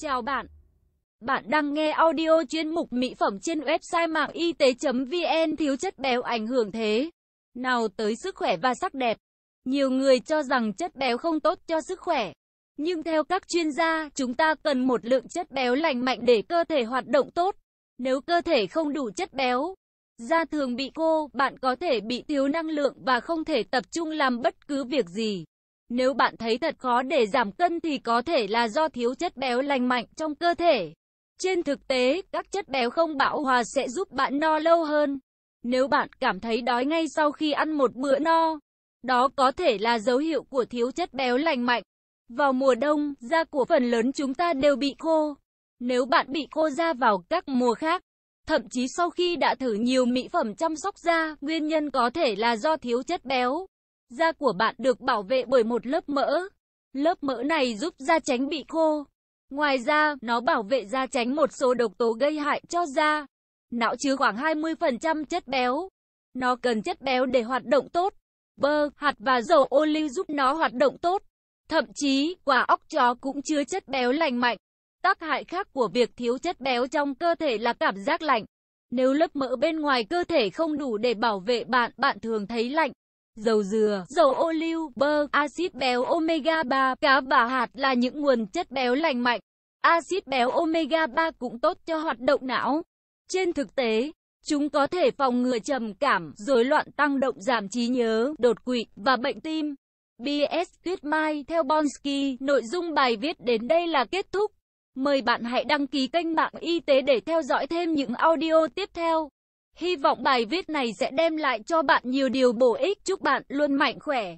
Chào bạn. Bạn đang nghe audio chuyên mục mỹ phẩm trên website mạng y tế.vn thiếu chất béo ảnh hưởng thế nào tới sức khỏe và sắc đẹp. Nhiều người cho rằng chất béo không tốt cho sức khỏe. Nhưng theo các chuyên gia, chúng ta cần một lượng chất béo lành mạnh để cơ thể hoạt động tốt. Nếu cơ thể không đủ chất béo, da thường bị khô, bạn có thể bị thiếu năng lượng và không thể tập trung làm bất cứ việc gì. Nếu bạn thấy thật khó để giảm cân thì có thể là do thiếu chất béo lành mạnh trong cơ thể. Trên thực tế, các chất béo không bão hòa sẽ giúp bạn no lâu hơn. Nếu bạn cảm thấy đói ngay sau khi ăn một bữa no, đó có thể là dấu hiệu của thiếu chất béo lành mạnh. Vào mùa đông, da của phần lớn chúng ta đều bị khô. Nếu bạn bị khô da vào các mùa khác, thậm chí sau khi đã thử nhiều mỹ phẩm chăm sóc da, nguyên nhân có thể là do thiếu chất béo. Da của bạn được bảo vệ bởi một lớp mỡ. Lớp mỡ này giúp da tránh bị khô. Ngoài ra, nó bảo vệ da tránh một số độc tố gây hại cho da. Não chứa khoảng 20% chất béo. Nó cần chất béo để hoạt động tốt. Bơ, hạt và dầu ô liu giúp nó hoạt động tốt. Thậm chí, quả óc chó cũng chứa chất béo lành mạnh. Tác hại khác của việc thiếu chất béo trong cơ thể là cảm giác lạnh. Nếu lớp mỡ bên ngoài cơ thể không đủ để bảo vệ bạn, bạn thường thấy lạnh dầu dừa, dầu ô liu, bơ, axit béo omega 3, cá và hạt là những nguồn chất béo lành mạnh. Axit béo omega 3 cũng tốt cho hoạt động não. Trên thực tế, chúng có thể phòng ngừa trầm cảm, rối loạn tăng động giảm trí nhớ, đột quỵ và bệnh tim. BS Tuyết Mai theo Bonsky, nội dung bài viết đến đây là kết thúc. Mời bạn hãy đăng ký kênh mạng y tế để theo dõi thêm những audio tiếp theo. Hy vọng bài viết này sẽ đem lại cho bạn nhiều điều bổ ích. Chúc bạn luôn mạnh khỏe.